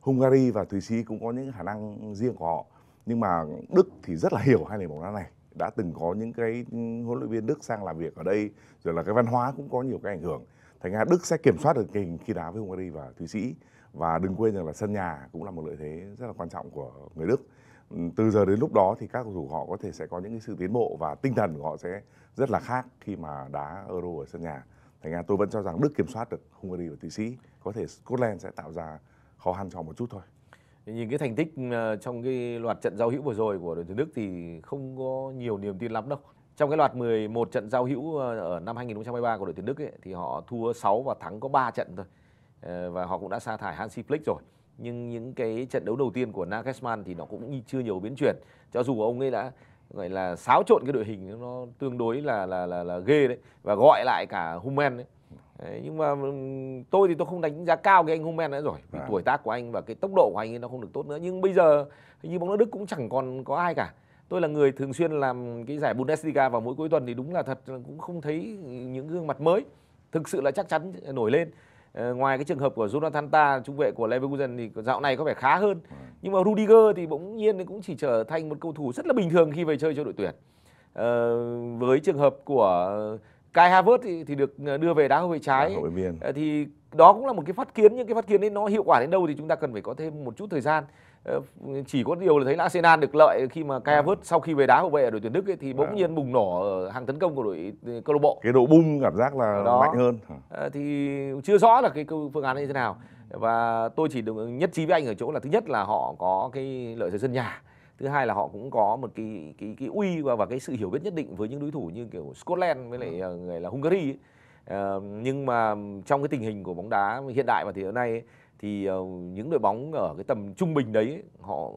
Hungary và Thụy Sĩ cũng có những khả năng riêng của họ nhưng mà Đức thì rất là hiểu hai nền bóng đá này đã từng có những cái huấn luyện viên Đức sang làm việc ở đây rồi là cái văn hóa cũng có nhiều cái ảnh hưởng thành ra Đức sẽ kiểm soát được tình khi đá với Hungary và Thụy Sĩ và đừng quên rằng là sân nhà cũng là một lợi thế rất là quan trọng của người Đức ừ, từ giờ đến lúc đó thì các cầu thủ họ có thể sẽ có những cái sự tiến bộ và tinh thần của họ sẽ rất là khác khi mà đá Euro ở sân nhà thành ra tôi vẫn cho rằng đức kiểm soát được hungary và thụy sĩ có thể scotland sẽ tạo ra khó khăn cho một chút thôi nhìn cái thành tích ờ, trong cái loạt trận giao hữu vừa rồi của đội tuyển Đức thì không có nhiều niềm tin lắm đâu. Trong cái loạt 11 trận giao hữu ờ, ở năm 2023 của đội tuyển Đức ấy, thì họ thua 6 và thắng có 3 trận thôi. Ờ, và họ cũng đã sa thải Hansi Flick rồi. Nhưng những cái trận đấu đầu tiên của Nagelsmann thì nó cũng chưa nhiều biến chuyển. Cho dù ông ấy đã gọi là xáo trộn cái đội hình nó tương đối là là là, là ghê đấy và gọi lại cả Hummel đấy. đấy nhưng mà ừ, tôi thì tôi không đánh giá cao cái anh Hummel nữa rồi vì vâng. à. tuổi tác của anh và cái tốc độ của anh ấy nó không được tốt nữa nhưng bây giờ như bóng đá Đức cũng chẳng còn có ai cả tôi là người thường xuyên làm cái giải Bundesliga vào mỗi cuối tuần thì đúng là thật cũng không thấy những gương mặt mới thực sự là chắc chắn nổi lên Ờ, ngoài cái trường hợp của Jonathan Ta trung vệ của Leverkusen thì dạo này có vẻ khá hơn vâng. nhưng mà Rudiger thì bỗng nhiên cũng chỉ trở thành một cầu thủ rất là bình thường khi về chơi cho đội tuyển à, với trường hợp của Kai Havertz thì, thì được ờ, đưa về đá hậu vệ trái à, thì đó cũng là một cái phát kiến nhưng cái phát kiến ấy nó hiệu quả đến đâu thì chúng ta cần phải có thêm một chút thời gian Ờ, chỉ có điều là thấy là Arsenal được lợi khi mà Kai vâng. Havertz sau khi về đá hậu vệ ở đội tuyển Đức ấy, thì bỗng vâng. nhiên bùng nổ ở hàng tấn công của đội ờ, câu lạc bộ. Cái độ bung cảm giác là Đó. mạnh hơn. Ờ, thì chưa rõ là cái phương án như thế nào và tôi chỉ được nhất trí với anh ở chỗ là thứ nhất là họ có cái lợi thế sân nhà thứ hai là họ cũng có một cái cái cái uy và và cái sự hiểu biết nhất định với những đối thủ như kiểu Scotland với lại người là Hungary ấy. nhưng mà trong cái tình hình của bóng đá hiện đại và thì hiện nay ấy, thì ờ, những đội bóng ở cái tầm trung bình đấy họ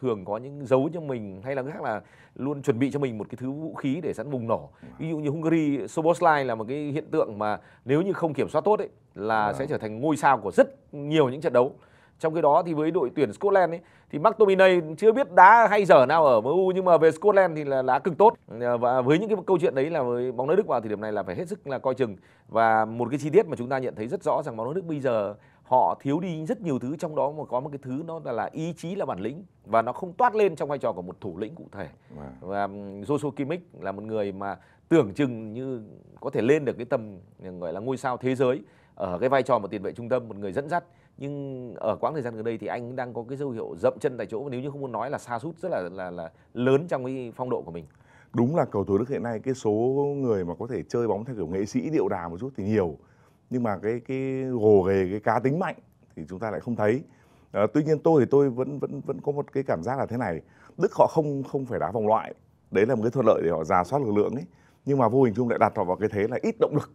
thường có những dấu cho mình hay là khác là luôn chuẩn bị cho mình một cái thứ vũ khí để sẵn bùng nổ ví dụ như Hungary Soboslai là một cái hiện tượng mà nếu như không kiểm soát tốt ấy là vâng. sẽ trở thành ngôi sao của rất nhiều những trận đấu trong cái đó thì với đội tuyển Scotland ấy thì McTominay chưa biết đá hay dở nào ở MU nhưng mà về Scotland thì là đá cực tốt ờ, và với những cái câu chuyện đấy là với bóng đá Đức vào thì điểm này là phải hết sức là coi chừng và một cái chi tiết mà chúng ta nhận thấy rất rõ rằng bóng đá Đức bây giờ họ thiếu đi rất nhiều thứ trong đó mà có một cái thứ nó là ý chí là bản lĩnh và nó không toát lên trong vai trò của một thủ lĩnh cụ thể vâng. và Joshua Kimmich là một người mà tưởng chừng như có thể lên được cái tầm gọi là ngôi sao thế giới ở cái vai trò một tiền vệ trung tâm một người dẫn dắt nhưng ở quãng thời gian gần đây thì anh đang có cái dấu hiệu dậm chân tại chỗ nếu như không muốn nói là xa sút rất là là là lớn trong cái phong độ của mình đúng là cầu thủ đức hiện nay cái số người mà có thể chơi bóng theo kiểu nghệ sĩ điệu đà một chút thì nhiều nhưng mà cái cái gồ ghề cái cá tính mạnh thì chúng ta lại không thấy à, tuy nhiên tôi thì tôi vẫn vẫn vẫn có một cái cảm giác là thế này đức họ không không phải đá vòng loại đấy là một cái thuận lợi để họ giả soát lực lượng ấy nhưng mà vô hình chung lại đặt họ vào cái thế là ít động lực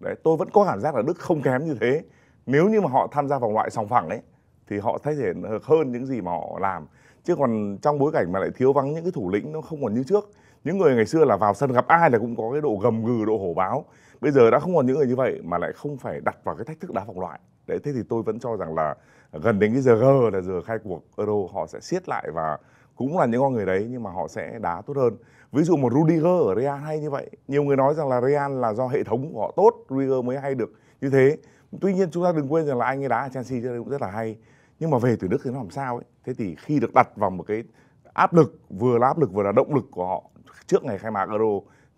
đấy tôi vẫn có cảm giác là đức không kém như thế nếu như mà họ tham gia vòng loại sòng phẳng ấy thì họ thay thể hơn những gì mà họ làm chứ còn trong bối cảnh mà lại thiếu vắng những cái thủ lĩnh nó không còn như trước những người ngày xưa là vào sân gặp ai là cũng có cái độ gầm gừ độ hổ báo bây giờ đã không còn những người như vậy mà lại không phải đặt vào cái thách thức đá vòng loại đấy thế thì tôi vẫn cho rằng là gần đến cái giờ g là giờ khai cuộc euro họ sẽ siết lại và cũng là những con người đấy nhưng mà họ sẽ đá tốt hơn ví dụ một Rudiger ở Real hay như vậy nhiều người nói rằng là Real là do hệ thống của họ tốt Rudiger mới hay được như thế tuy nhiên chúng ta đừng quên rằng là anh ấy đá ở Chelsea trước cũng rất là hay nhưng mà về tuyển Đức thì nó làm sao ấy thế thì khi được đặt vào một cái áp lực vừa là áp lực vừa là động lực của họ trước ngày khai mạc Euro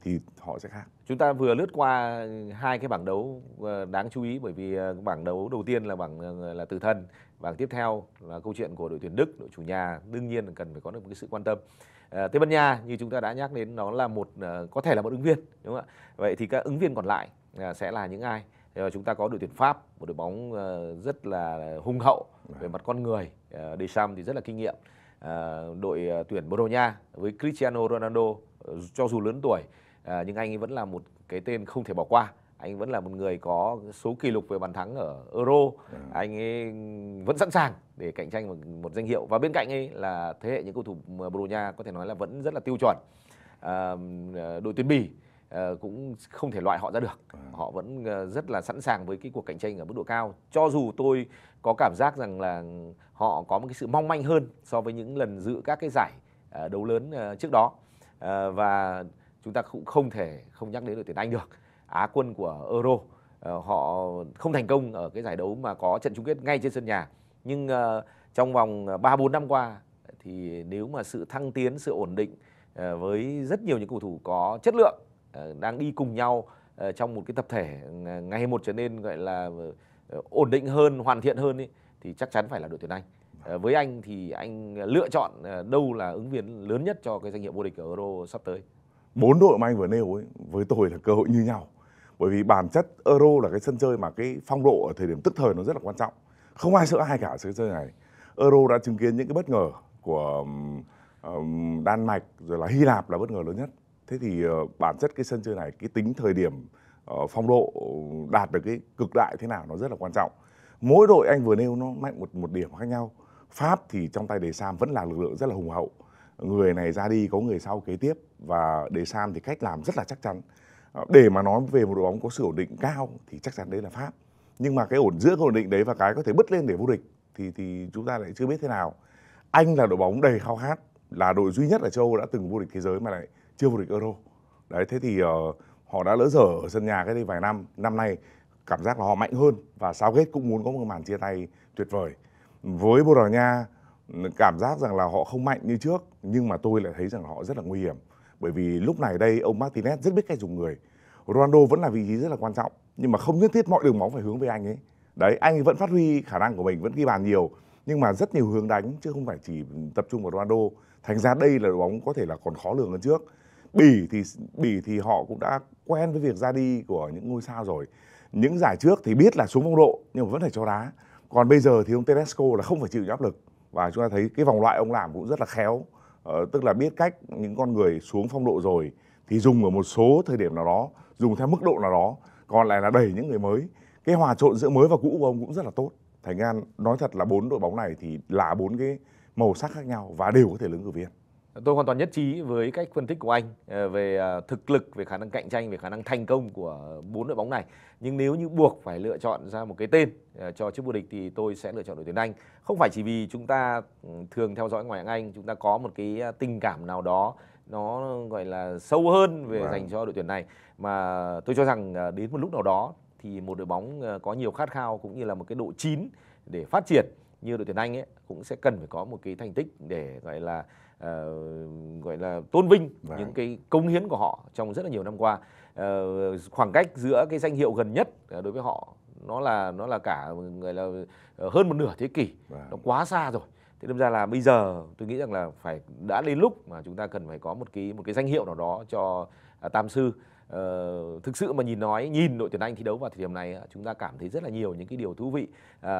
thì họ sẽ khác. Chúng ta vừa lướt qua hai cái bảng đấu ờ, đáng chú ý bởi vì ờ, bảng đấu đầu tiên là bảng ờ, là từ thân, bảng tiếp theo là câu chuyện của đội tuyển Đức, đội chủ nhà đương nhiên là cần phải có được một cái sự quan tâm. À, Tây Ban Nha như chúng ta đã nhắc đến nó là một có thể là một ứng viên đúng không ạ? Vậy thì các ứng viên còn lại sẽ là những ai? Chúng ta có đội tuyển Pháp, một đội bóng rất là hung hậu dạ. về mặt con người, Deschamps thì rất là kinh nghiệm. đội tuyển Bồ Đào Nha với Cristiano Ronaldo cho dù lớn tuổi Ờ, nhưng anh ấy vẫn là một cái tên không thể bỏ qua anh vẫn là một người có số kỷ lục về bàn thắng ở Euro ừ. anh ấy vẫn sẵn sàng để cạnh tranh một, một danh hiệu và bên cạnh ấy là thế hệ những cầu thủ Bồ Nha có thể nói là vẫn rất là tiêu chuẩn à, đội tuyển Bỉ à, cũng không thể loại họ ra được ừ. họ vẫn rất là sẵn sàng với cái cuộc cạnh tranh ở mức độ cao cho dù tôi có cảm giác rằng là họ có một cái sự mong manh hơn so với những lần dự các cái giải đấu lớn trước đó à, và chúng ta cũng không thể không nhắc đến đội tuyển Anh được Á quân của Euro ờ, họ không thành công ở cái giải đấu mà có trận chung kết ngay trên sân nhà nhưng ờ, trong vòng 3 4 năm qua thì nếu mà sự thăng tiến sự ổn định ờ, với rất nhiều những cầu thủ có chất lượng đang đi cùng nhau trong một cái tập thể ngày một trở nên gọi là ổn định hơn hoàn thiện hơn ý, thì chắc chắn phải là đội tuyển Anh với anh thì anh lựa chọn đâu là ứng viên lớn nhất cho cái danh hiệu vô địch ở Euro sắp tới bốn đội mà anh vừa nêu ấy với tôi là cơ hội như nhau bởi vì bản chất euro là cái sân chơi mà cái phong độ ở thời điểm tức thời nó rất là quan trọng không ai sợ ai cả sân chơi này euro đã chứng kiến những cái bất ngờ của đan mạch rồi là hy lạp là bất ngờ lớn nhất thế thì ờ, bản chất cái sân chơi này cái tính thời điểm ờ, phong độ đạt được cái cực đại thế nào nó rất là quan trọng mỗi đội anh vừa nêu nó mạnh một một điểm khác nhau pháp thì trong tay đề sam vẫn là lực lượng rất là hùng hậu người này ra đi có người sau kế tiếp và đề Sam thì cách làm rất là chắc chắn ờ, để mà nói về một đội bóng có sự ổn định cao thì chắc chắn đấy là pháp nhưng mà cái ổn giữa cái ổn định đấy và cái có thể bứt lên để vô địch thì thì chúng ta lại chưa biết thế nào anh là đội bóng đầy khao khát là đội duy nhất ở châu Âu đã từng vô địch thế giới mà lại chưa vô địch euro đấy thế thì uh, họ đã lỡ dở ở sân nhà cái đây vài năm năm nay cảm giác là họ mạnh hơn và sao hết cũng muốn có một màn chia tay tuyệt vời với Bồ Đào Nha cảm giác rằng là họ không mạnh như trước nhưng mà tôi lại thấy rằng họ rất là nguy hiểm bởi vì lúc này đây ông Martinez rất biết cách dùng người Ronaldo vẫn là vị trí rất là quan trọng nhưng mà không nhất thiết mọi đường bóng phải hướng về anh ấy đấy anh ấy vẫn phát huy khả năng của mình vẫn ghi bàn nhiều nhưng mà rất nhiều hướng đánh chứ không phải chỉ tập trung vào Ronaldo thành ra đây là đội bóng có thể là còn khó lường hơn trước bỉ thì bỉ thì họ cũng đã quen với việc ra đi của những ngôi sao rồi những giải trước thì biết là xuống phong độ nhưng mà vẫn phải cho đá còn bây giờ thì ông Tedesco là không phải chịu áp lực và chúng ta thấy cái vòng loại ông làm cũng rất là khéo ờ, tức là biết cách những con người xuống phong độ rồi thì dùng ở một số thời điểm nào đó dùng theo mức độ nào đó còn lại là đẩy những người mới cái hòa trộn giữa mới và cũ của ông cũng rất là tốt thành An nói thật là bốn đội bóng này thì là bốn cái màu sắc khác nhau và đều có thể lớn cử viên Tôi hoàn toàn nhất trí với cách phân tích của anh ờ, về à, thực lực, về khả năng cạnh tranh, về khả năng thành công của bốn đội bóng này. Nhưng nếu như buộc phải lựa chọn ra một cái tên ờ, cho chức vô địch thì tôi sẽ lựa chọn đội tuyển Anh. Không phải chỉ vì chúng ta ừ, thường theo dõi ngoại hạng Anh, chúng ta có một cái à, tình cảm nào đó nó gọi là sâu hơn về wow. Vâng. dành cho đội tuyển này mà tôi cho rằng à, đến một lúc nào đó thì một đội bóng ờ, có nhiều khát khao cũng như là một cái độ chín để phát triển như đội tuyển Anh ấy cũng sẽ cần phải có một cái thành tích để gọi là uh, gọi là tôn vinh Đấy. Vâng. những cái công hiến của họ trong rất là nhiều năm qua uh, khoảng cách giữa cái danh hiệu gần nhất ờ, đối với họ nó là nó là cả người là hơn một nửa thế kỷ Đấy. Vâng. nó quá xa rồi thế đâm ra là bây giờ tôi nghĩ rằng là phải đã đến lúc mà chúng ta cần phải có một cái một cái danh hiệu nào đó cho à, tam sư Uh, thực sự mà nhìn nói nhìn đội tuyển Anh thi đấu vào thời điểm này chúng ta cảm thấy rất là nhiều những cái điều thú vị uh,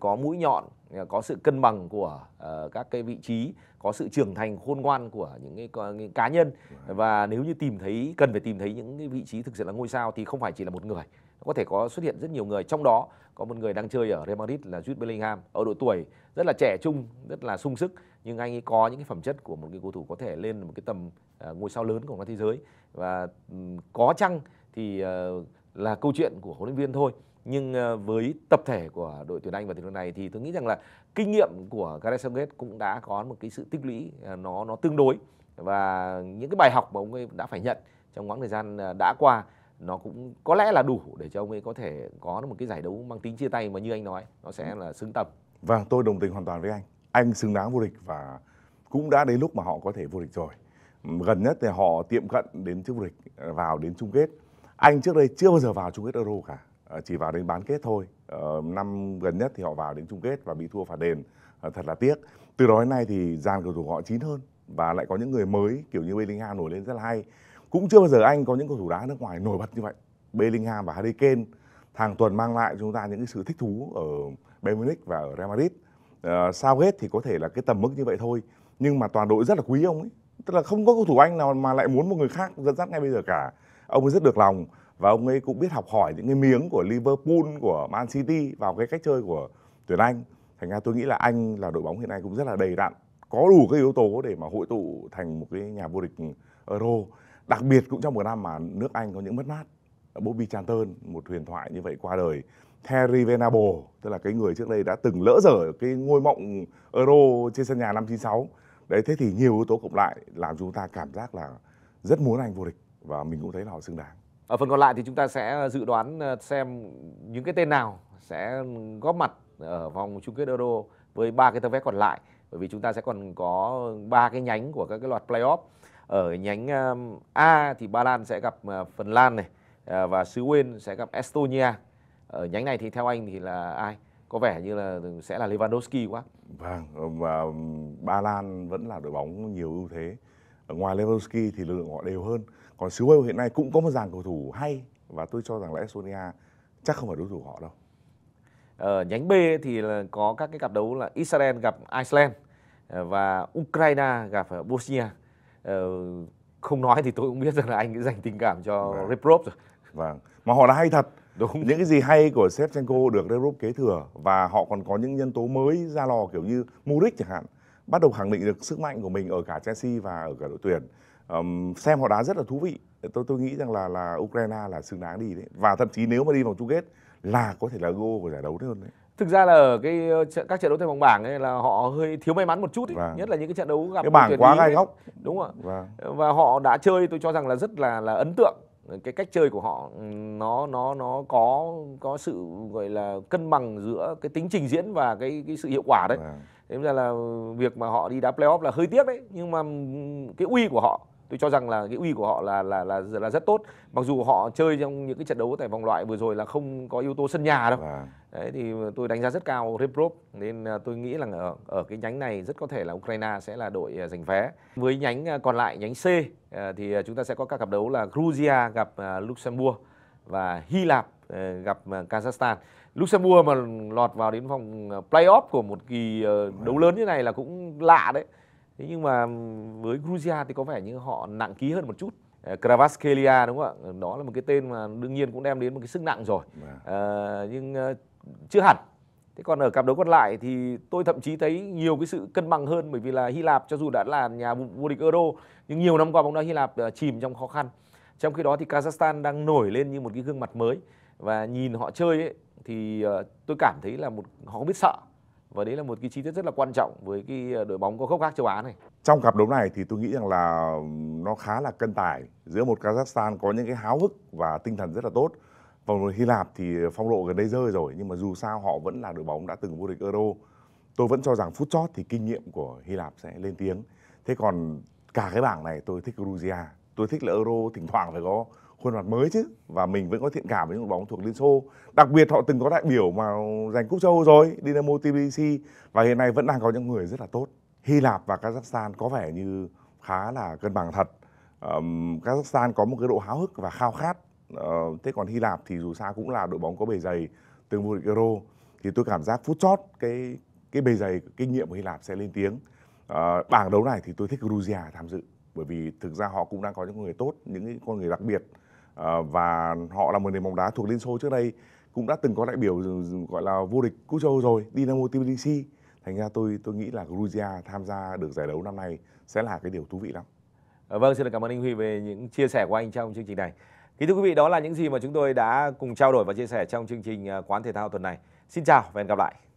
có mũi nhọn có sự cân bằng của uh, các cái vị trí có sự trưởng thành khôn ngoan của những cái, cái cá nhân và nếu như tìm thấy cần phải tìm thấy những cái vị trí thực sự là ngôi sao thì không phải chỉ là một người có thể có xuất hiện rất nhiều người trong đó có một người đang chơi ở Real Madrid là Jude Bellingham ở độ tuổi rất là trẻ trung rất là sung sức nhưng anh ấy có những cái phẩm chất của một cái cầu thủ có thể lên một cái tầm uh, ngôi sao lớn của bóng thế giới và um, có chăng thì uh, là câu chuyện của huấn luyện viên thôi nhưng uh, với tập thể của đội tuyển Anh và tuyển đội này thì tôi nghĩ rằng là kinh nghiệm của Gareth Southgate cũng đã có một cái sự tích lũy uh, nó nó tương đối và những cái bài học mà ông ấy đã phải nhận trong quãng thời gian à, đã qua nó cũng có lẽ là đủ để cho ông ấy có thể có một cái giải đấu mang tính chia tay mà như anh nói nó sẽ là xứng tầm vâng tôi đồng tình hoàn toàn với anh anh xứng đáng vô địch và cũng đã đến lúc mà họ có thể vô địch rồi gần nhất thì họ tiệm cận đến chức vô địch vào đến chung kết anh trước đây chưa bao giờ vào chung kết euro cả à, chỉ vào đến bán kết thôi ờ, năm gần nhất thì họ vào đến chung kết và bị thua phạt đền ờ, thật là tiếc từ đó đến nay thì dàn cầu thủ họ chín hơn và lại có những người mới kiểu như Bellingham nổi lên rất là hay cũng chưa bao giờ anh có những cầu thủ đá nước ngoài nổi bật như vậy Bellingham và Harry Kane hàng tuần mang lại chúng ta những cái sự thích thú ở Bayern Munich và ở Real Madrid uh, sao hết thì có thể là cái tầm mức như vậy thôi nhưng mà toàn đội rất là quý ông ấy tức là không có cầu thủ anh nào mà lại muốn một người khác dẫn dắt ngay bây giờ cả ông ấy rất được lòng và ông ấy cũng biết học hỏi những cái miếng của Liverpool của Man City vào cái cách chơi của tuyển Anh thành ra tôi nghĩ là Anh là đội bóng hiện nay cũng rất là đầy đặn có đủ các yếu tố để mà hội tụ thành một cái nhà vô địch Euro đặc biệt cũng trong một năm mà nước Anh có những mất mát Bobby Charlton một huyền thoại như vậy qua đời Harry Venable tức là cái người trước đây đã từng lỡ dở cái ngôi mộng Euro trên sân nhà năm 96 đấy thế thì nhiều yếu tố cộng lại làm chúng ta cảm giác là rất muốn anh vô địch và mình cũng thấy là họ xứng đáng ở phần còn lại thì chúng ta sẽ ờ, dự đoán ờ, xem những cái tên nào sẽ góp mặt ở vòng chung kết Euro với ba cái tấm vé còn lại bởi vì chúng ta sẽ còn có ba cái nhánh của các cái loạt playoff ở nhánh um, A thì Ba Lan sẽ gặp uh, Phần Lan này à, và xứ Wales sẽ gặp Estonia ở nhánh này thì theo anh thì là ai có vẻ như là sẽ là Lewandowski quá vâng và Ba Lan vẫn là đội bóng nhiều ưu thế ở ngoài Lewandowski thì lực lượng họ đều hơn còn xứ Wales hiện nay cũng có một dàn cầu thủ hay và tôi cho rằng là Estonia chắc không phải đối thủ họ đâu ở nhánh B thì là có các cái cặp đấu là Israel gặp Iceland à, và Ukraine gặp à, Bosnia Ờ, không nói thì tôi cũng biết rằng là anh đã dành tình cảm cho vâng. Reprop rồi vâng mà họ là hay thật Đúng. Những cái gì hay của Shevchenko được Reprop kế thừa và họ còn có những nhân tố mới ra lò kiểu như Muric chẳng hạn bắt đầu khẳng định được sức mạnh của mình ở cả Chelsea và ở cả đội tuyển um, xem họ đá rất là thú vị tôi tôi nghĩ rằng là là Ukraine là xứng đáng đi đấy và thậm chí nếu mà đi vòng chung kết là có thể là gô của giải đấu đấy hơn đấy thực ra là ở cái ờ, các trận đấu tại vòng bảng ấy là họ hơi thiếu may mắn một chút ấy. Vâng. nhất là những cái trận đấu gặp cái bảng quá gai góc đúng không vâng. và họ đã chơi tôi cho rằng là rất là là ấn tượng cái cách chơi của họ nó nó nó có có sự gọi là cân bằng giữa cái tính trình diễn và cái cái sự hiệu quả đấy. Vâng. Thế ra là việc mà họ đi đá playoff là hơi tiếc đấy, nhưng mà cái uy của họ tôi cho rằng là cái uy của họ là là là là rất tốt mặc dù họ chơi trong những cái trận đấu tại vòng loại vừa rồi là không có yếu tố sân nhà đâu vâng. đấy thì tôi đánh giá rất cao Reprov nên à, tôi nghĩ là ở ở cái nhánh này rất có thể là Ukraine sẽ là đội à, giành vé với nhánh à, còn lại nhánh C thì chúng ta sẽ có các cặp đấu là Georgia gặp Luxembourg và Hy Lạp gặp Kazakhstan Luxembourg mà lọt vào đến vòng playoff của một kỳ ờ, đấu lớn như này là cũng lạ đấy thế nhưng mà với Georgia thì có vẻ như họ nặng ký hơn một chút ờ, Kravaskelia đúng không ạ đó là một cái tên mà đương nhiên cũng đem đến một cái sức nặng rồi à, nhưng ờ, chưa hẳn thế còn ở cặp đấu còn lại thì tôi thậm chí thấy nhiều cái sự cân bằng hơn bởi vì là Hy Lạp cho dù đã là nhà vô địch Euro nhưng nhiều năm qua bóng đá Hy Lạp chìm trong khó khăn trong khi đó thì Kazakhstan đang nổi lên như một cái gương mặt mới và nhìn họ chơi ấy, thì tôi cảm thấy là một họ không biết sợ và đấy là một cái chi tiết rất là quan trọng với cái ờ, đội bóng có gốc gác châu Á này. Trong cặp đấu này thì tôi nghĩ rằng là nó khá là cân tải giữa một Kazakhstan có những cái háo hức và tinh thần rất là tốt và một Hy Lạp thì ờ, phong độ gần đây rơi rồi nhưng mà dù sao họ vẫn là đội bóng đã từng vô địch Euro. Tôi vẫn cho rằng phút chót thì kinh nghiệm của Hy Lạp sẽ lên tiếng. Thế còn cả cái bảng này tôi thích Georgia, tôi thích là Euro thỉnh thoảng phải có khuôn mặt mới chứ và mình vẫn có thiện cảm với những đội bóng thuộc Liên Xô đặc biệt họ từng có đại biểu mà giành cúp châu Âu rồi Dynamo Tbilisi và hiện nay vẫn đang có những người rất là tốt Hy Lạp và Kazakhstan có vẻ như khá là cân bằng thật um, Kazakhstan có một cái độ háo hức và khao khát uh, thế còn Hy Lạp thì dù sao cũng là đội bóng có bề dày từng vô địch Euro thì tôi cảm giác phút chót cái cái bề dày kinh nghiệm của Hy Lạp sẽ lên tiếng à, bảng đấu này thì tôi thích Georgia tham dự bởi vì thực ra họ cũng đang có những người tốt những con người đặc biệt Ờ, và họ là một nền bóng đá thuộc Liên Xô trước đây cũng đã từng có đại biểu ừ, ừ, gọi là vô địch Cú châu rồi Dynamo Tbilisi thành ra tôi tôi nghĩ là Georgia tham gia được giải đấu năm nay sẽ là cái điều thú vị lắm ờ, vâng xin được cảm ơn anh Huy về những chia sẻ của anh trong chương trình này kính thưa quý vị đó là những gì mà chúng tôi đã cùng trao đổi và chia sẻ trong chương trình à, quán thể thao tuần này xin chào và hẹn gặp lại